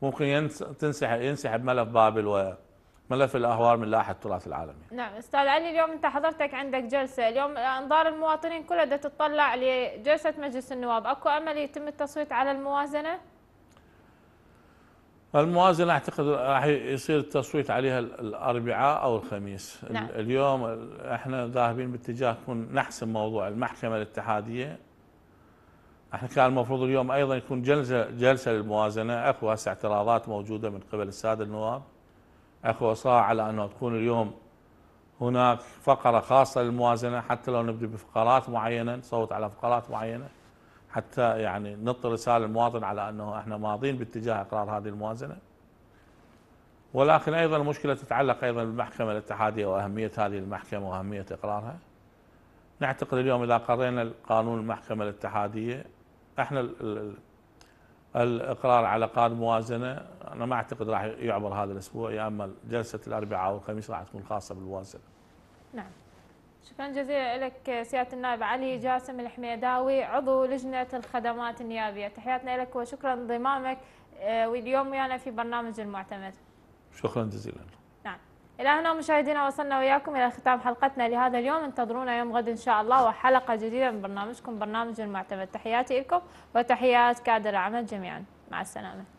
ممكن ينسحب ينسحب ملف بابل و... ملف الاهوار من لائحه التراث العالمي. يعني. نعم استاذ علي اليوم انت حضرتك عندك جلسه، اليوم آه، انظار المواطنين كلها بدها تتطلع لجلسه مجلس النواب، اكو امل يتم التصويت على الموازنه؟ الموازنه اعتقد راح يصير التصويت عليها الاربعاء او الخميس. نعم. اليوم احنا ذاهبين باتجاه تكون نحسم موضوع المحكمه الاتحاديه. احنا كان المفروض اليوم ايضا يكون جلسه جلسه للموازنه، اكو هسه اعتراضات موجوده من قبل الساده النواب. اخو صاع على انه تكون اليوم هناك فقره خاصه للموازنه حتى لو نبدا بفقرات معينه نصوت على فقرات معينه حتى يعني نعطي رساله للمواطن على انه احنا ماضين باتجاه اقرار هذه الموازنه ولكن ايضا المشكله تتعلق ايضا بالمحكمه الاتحاديه واهميه هذه المحكمه واهميه اقرارها نعتقد اليوم اذا قرينا قانون المحكمه الاتحاديه احنا الاقرار على قانون موازنه انا ما اعتقد راح يعبر هذا الاسبوع يا اما جلسه الاربعاء او الخميس راح تكون خاصه بالموازنه. نعم. شكرا جزيلا لك سياده النائب علي جاسم الحميداوي عضو لجنه الخدمات النيابيه، تحياتنا لك وشكرا انضمامك آه، واليوم ويانا في برنامج المعتمد. شكرا جزيلا. إلى هنا مشاهدينا وصلنا وياكم إلى ختام حلقتنا لهذا اليوم انتظرونا يوم غد إن شاء الله وحلقة جديدة من برنامجكم برنامج المعتمد تحياتي لكم وتحيات كادر العمل جميعا مع السلامة